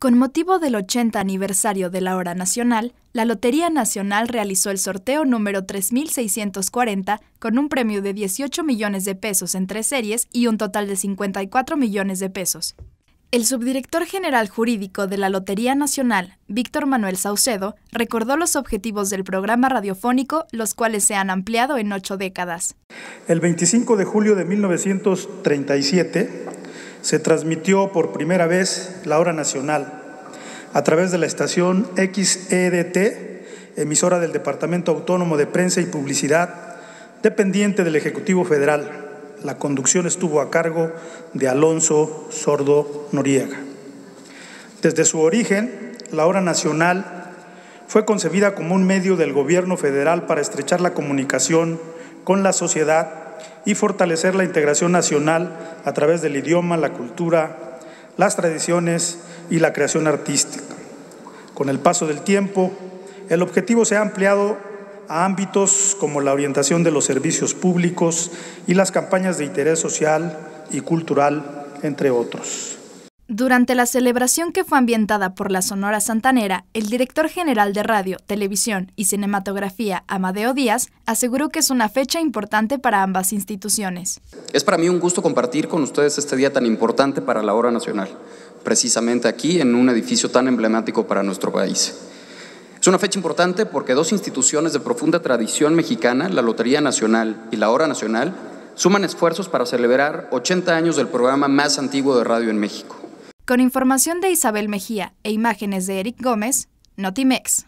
Con motivo del 80 aniversario de la Hora Nacional, la Lotería Nacional realizó el sorteo número 3640 con un premio de 18 millones de pesos en tres series y un total de 54 millones de pesos. El subdirector general jurídico de la Lotería Nacional, Víctor Manuel Saucedo, recordó los objetivos del programa radiofónico, los cuales se han ampliado en ocho décadas. El 25 de julio de 1937, se transmitió por primera vez la hora nacional a través de la estación XEDT, emisora del Departamento Autónomo de Prensa y Publicidad, dependiente del Ejecutivo Federal. La conducción estuvo a cargo de Alonso Sordo Noriega. Desde su origen, la hora nacional fue concebida como un medio del gobierno federal para estrechar la comunicación con la sociedad y fortalecer la integración nacional a través del idioma, la cultura, las tradiciones y la creación artística. Con el paso del tiempo, el objetivo se ha ampliado a ámbitos como la orientación de los servicios públicos y las campañas de interés social y cultural, entre otros. Durante la celebración que fue ambientada por la Sonora Santanera, el director general de Radio, Televisión y Cinematografía, Amadeo Díaz, aseguró que es una fecha importante para ambas instituciones. Es para mí un gusto compartir con ustedes este día tan importante para la hora nacional, precisamente aquí en un edificio tan emblemático para nuestro país. Es una fecha importante porque dos instituciones de profunda tradición mexicana, la Lotería Nacional y la Hora Nacional, suman esfuerzos para celebrar 80 años del programa más antiguo de radio en México. Con información de Isabel Mejía e imágenes de Eric Gómez, Notimex.